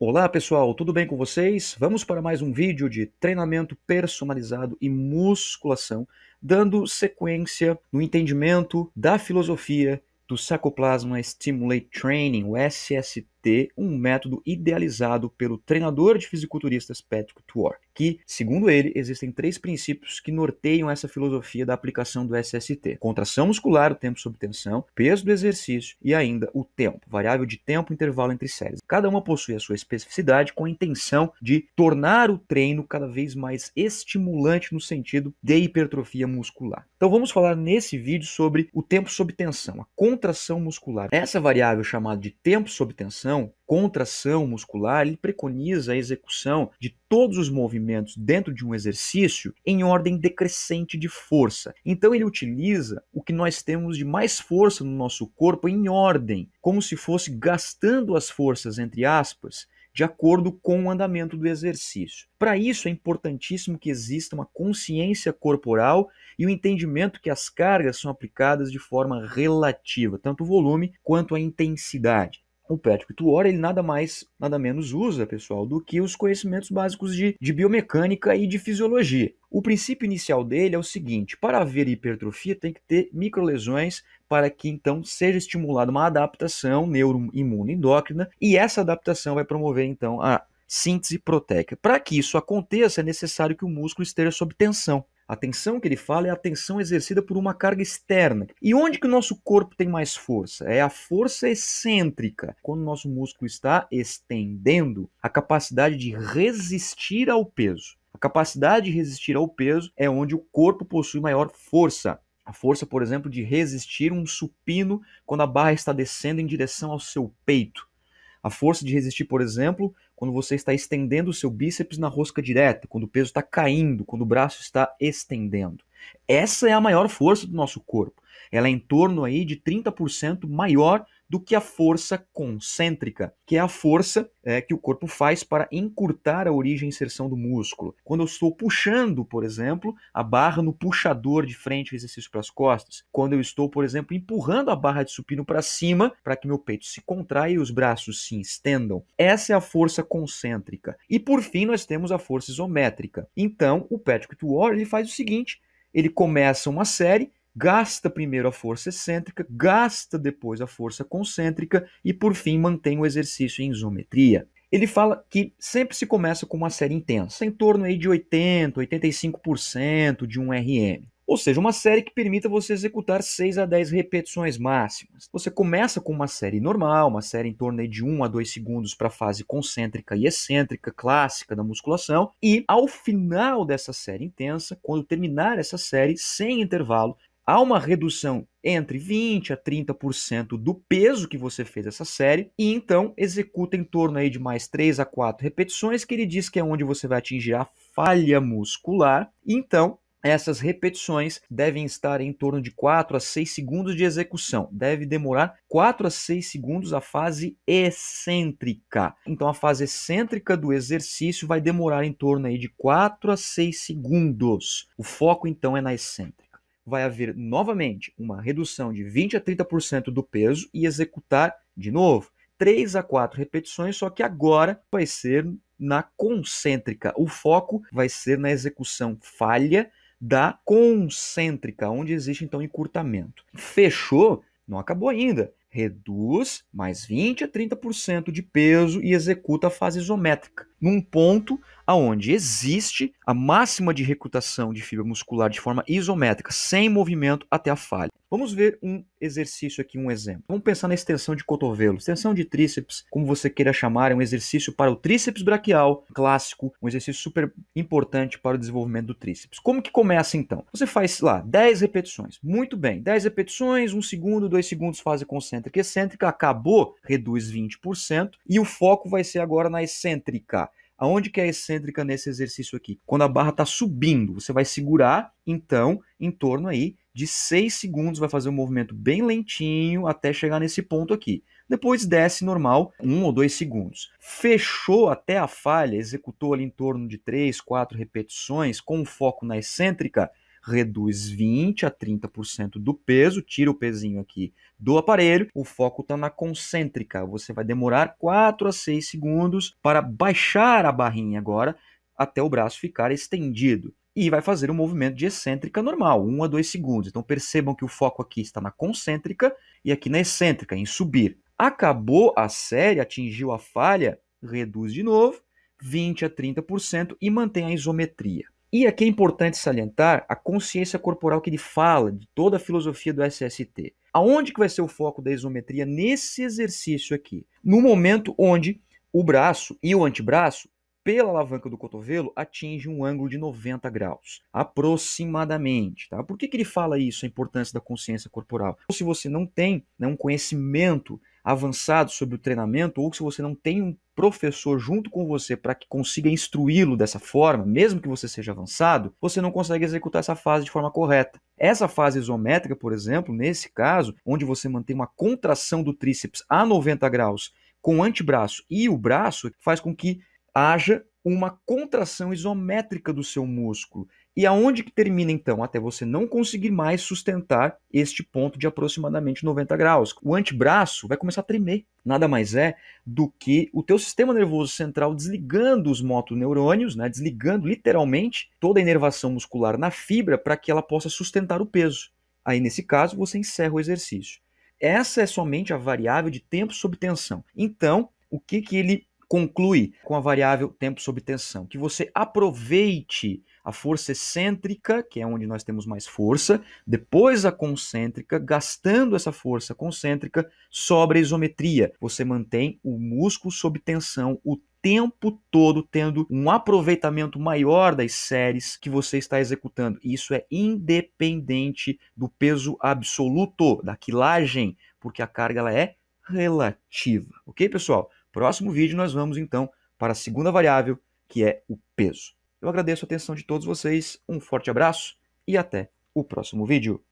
Olá pessoal, tudo bem com vocês? Vamos para mais um vídeo de treinamento personalizado e musculação, dando sequência no entendimento da filosofia do Sarcoplasma Stimulate Training, o SST ter um método idealizado pelo treinador de fisiculturistas Patrick Tuor, que, segundo ele, existem três princípios que norteiam essa filosofia da aplicação do SST: contração muscular, o tempo sob tensão, peso do exercício e ainda o tempo, variável de tempo intervalo entre séries. Cada uma possui a sua especificidade com a intenção de tornar o treino cada vez mais estimulante no sentido de hipertrofia muscular. Então vamos falar nesse vídeo sobre o tempo sob tensão, a contração muscular. Essa variável chamada de tempo sob tensão contração muscular, ele preconiza a execução de todos os movimentos dentro de um exercício em ordem decrescente de força. Então ele utiliza o que nós temos de mais força no nosso corpo em ordem, como se fosse gastando as forças entre aspas de acordo com o andamento do exercício. Para isso, é importantíssimo que exista uma consciência corporal e o entendimento que as cargas são aplicadas de forma relativa, tanto o volume quanto a intensidade. O Patrick Tuor, ele nada mais, nada menos usa, pessoal, do que os conhecimentos básicos de, de biomecânica e de fisiologia. O princípio inicial dele é o seguinte: para haver hipertrofia, tem que ter microlesões para que então seja estimulada uma adaptação neuro-imune-endócrina e essa adaptação vai promover então a síntese proteica. Para que isso aconteça, é necessário que o músculo esteja sob tensão. A tensão que ele fala é a tensão exercida por uma carga externa. E onde que o nosso corpo tem mais força? É a força excêntrica, quando o nosso músculo está estendendo a capacidade de resistir ao peso. A capacidade de resistir ao peso é onde o corpo possui maior força. A força, por exemplo, de resistir um supino quando a barra está descendo em direção ao seu peito. A força de resistir, por exemplo, quando você está estendendo o seu bíceps na rosca direta, quando o peso está caindo, quando o braço está estendendo. Essa é a maior força do nosso corpo. Ela é em torno aí de 30% maior do que a força concêntrica, que é a força é, que o corpo faz para encurtar a origem e inserção do músculo. Quando eu estou puxando, por exemplo, a barra no puxador de frente, exercício para as costas. Quando eu estou, por exemplo, empurrando a barra de supino para cima, para que meu peito se contraia e os braços se estendam. Essa é a força concêntrica. E por fim, nós temos a força isométrica. Então, o Patrick Tuor ele faz o seguinte: ele começa uma série gasta primeiro a força excêntrica, gasta depois a força concêntrica e por fim mantém o exercício em isometria. Ele fala que sempre se começa com uma série intensa, em torno aí de 80%, 85% de um RM. Ou seja, uma série que permita você executar 6 a 10 repetições máximas. Você começa com uma série normal, uma série em torno de 1 a 2 segundos para a fase concêntrica e excêntrica clássica da musculação, e ao final dessa série intensa, quando terminar essa série sem intervalo, há uma redução entre 20 a 30% do peso que você fez essa série e então executa em torno aí de mais 3 a 4 repetições que ele diz que é onde você vai atingir a falha muscular. Então, essas repetições devem estar em torno de 4 a 6 segundos de execução. Deve demorar 4 a 6 segundos a fase excêntrica. Então a fase excêntrica do exercício vai demorar em torno aí de 4 a 6 segundos. O foco então é na excêntrica vai haver novamente uma redução de 20 a 30% do peso e executar de novo 3 a 4 repetições, só que agora vai ser na concêntrica. O foco vai ser na execução falha da concêntrica, onde existe então encurtamento. Fechou? Não acabou ainda. Reduz mais 20 a 30% de peso e executa a fase isométrica num ponto aonde existe a máxima de recrutação de fibra muscular de forma isométrica, sem movimento até a falha. Vamos ver um exercício aqui, um exemplo. Vamos pensar na extensão de cotovelo. Extensão de tríceps, como você queira chamar, é um exercício para o tríceps braquial clássico, um exercício super importante para o desenvolvimento do tríceps. Como que começa então? Você faz lá 10 repetições. Muito bem, 10 repetições, 1 um segundo, 2 segundos, fase concêntrica e excêntrica, acabou, reduz 20% e o foco vai ser agora na excêntrica. Aonde que é excêntrica nesse exercício aqui? Quando a barra está subindo, você vai segurar, então, em torno aí de 6 segundos, vai fazer um movimento bem lentinho até chegar nesse ponto aqui. Depois desce normal, 1 um ou 2 segundos. Fechou até a falha, executou ali em torno de 3, 4 repetições, com foco na excêntrica, reduz 20 a 30% do peso, tira o pezinho aqui do aparelho. O foco está na concêntrica. Você vai demorar 4 a 6 segundos para baixar a barrinha agora até o braço ficar estendido e vai fazer um movimento de excêntrica normal, 1 um a 2 segundos. Então percebam que o foco aqui está na concêntrica e aqui na excêntrica, em subir. Acabou a série, atingiu a falha, reduz de novo, 20 a 30% e mantém a isometria. E aqui é importante salientar a consciência corporal que ele fala, de toda a filosofia do SST. Aonde que vai ser o foco da isometria nesse exercício aqui? No momento onde o braço e o antebraço, pela alavanca do cotovelo, atingem um ângulo de 90 graus, aproximadamente. Tá? Por que, que ele fala isso, a importância da consciência corporal? Se você não tem né, um conhecimento avançado sobre o treinamento, ou se você não tem um professor junto com você para que consiga instruí-lo dessa forma, mesmo que você seja avançado, você não consegue executar essa fase de forma correta. Essa fase isométrica, por exemplo, nesse caso, onde você mantém uma contração do tríceps a 90 graus com o antebraço e o braço, faz com que haja uma contração isométrica do seu músculo. E aonde que termina então? Até você não conseguir mais sustentar este ponto de aproximadamente 90 graus. O antebraço vai começar a tremer. Nada mais é do que o teu sistema nervoso central desligando os motoneurônios, né, desligando literalmente toda a inervação muscular na fibra para que ela possa sustentar o peso. Aí nesse caso você encerra o exercício. Essa é somente a variável de tempo sob tensão. Então, o que que ele conclui com a variável tempo sob tensão, que você aproveite a força excêntrica, que é onde nós temos mais força, depois a concêntrica, gastando essa força concêntrica sobre a isometria. Você mantém o músculo sob tensão o tempo todo tendo um aproveitamento maior das séries que você está executando. Isso é independente do peso absoluto, da quilagem, porque a carga ela é relativa, ok, pessoal? Próximo vídeo nós vamos então para a segunda variável, que é o peso. Eu agradeço a atenção de todos vocês, um forte abraço e até o próximo vídeo.